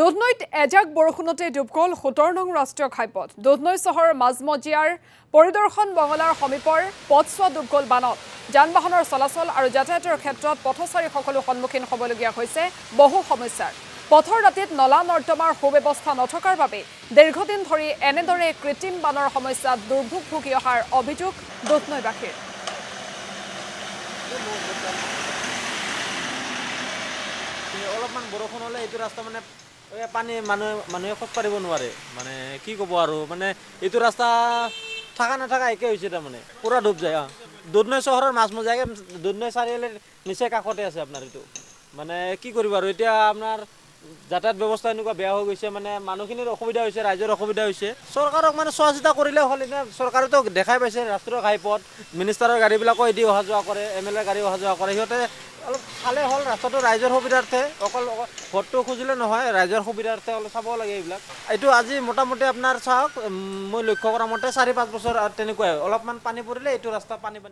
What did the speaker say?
দোধনৈত এজাক বৰষুণতে ডুব গ'ল সোতৰ নং ৰাষ্ট্ৰীয় ঘাইপথ দোধনৈ চহৰৰ মাজমজিয়াৰ পৰিদৰ্শন বঙলাৰ সমীপৰ পথছোৱা ডুব গ'ল বানত যান বাহনৰ চলাচল আৰু যাতায়াতৰ ক্ষেত্ৰত পথচাৰীসকলো সন্মুখীন হ'বলগীয়া হৈছে বহু সমস্যাৰ পথৰ ৰাতিত নলা নৰ্দমাৰ সুব্যৱস্থা নথকাৰ বাবে দীৰ্ঘদিন ধৰি এনেদৰে কৃত্ৰিম বানৰ সমস্যাত দুৰ্ভোগ ভুগি অহাৰ অভিযোগ দোধনৈবাসীৰ অলপমান বৰষুণ হ'লে এইটো ৰাস্তা পানী মানুহে মানুহে খোজকাঢ়িব নোৱাৰে মানে কি ক'ব আৰু মানে এইটো ৰাস্তা থকা নাথাকা একে হৈছে তাৰমানে পূৰা ডুব যায় অঁ দুধনৈ চহৰৰ মাছ মাজমজিয়াকৈ দুধনৈ চাৰিআলিৰ নিচেই কাষতে আছে আপোনাৰ এইটো মানে কি কৰিব আৰু এতিয়া আপোনাৰ যাতায়াত ব্যৱস্থা এনেকুৱা বেয়া হৈ গৈছে মানে মানুহখিনিৰ অসুবিধা হৈছে ৰাইজৰ অসুবিধা হৈছে চৰকাৰক মানে চোৱা চিতা কৰিলে হ'ল এনে চৰকাৰেতো দেখাই পাইছে ৰাষ্ট্ৰীয় ঘাইপথ মিনিষ্টাৰৰ গাড়ীবিলাকো এদি অহা যোৱা কৰে এম এল এ গাড়ী অহা যোৱা কৰে সিহঁতে অলপ চালে হ'ল ৰাস্তাটো ৰাইজৰ সুবিধাৰ্থে অকল ভোটটো খুজিলে নহয় ৰাইজৰ সুবিধাৰ্থে অলপ চাব লাগে এইবিলাক এইটো আজি মোটামুটি আপোনাৰ চাওক মই লক্ষ্য কৰা মতে চাৰি পাঁচ বছৰ তেনেকুৱাই অলপমান পানী পৰিলে এইটো ৰাস্তা পানী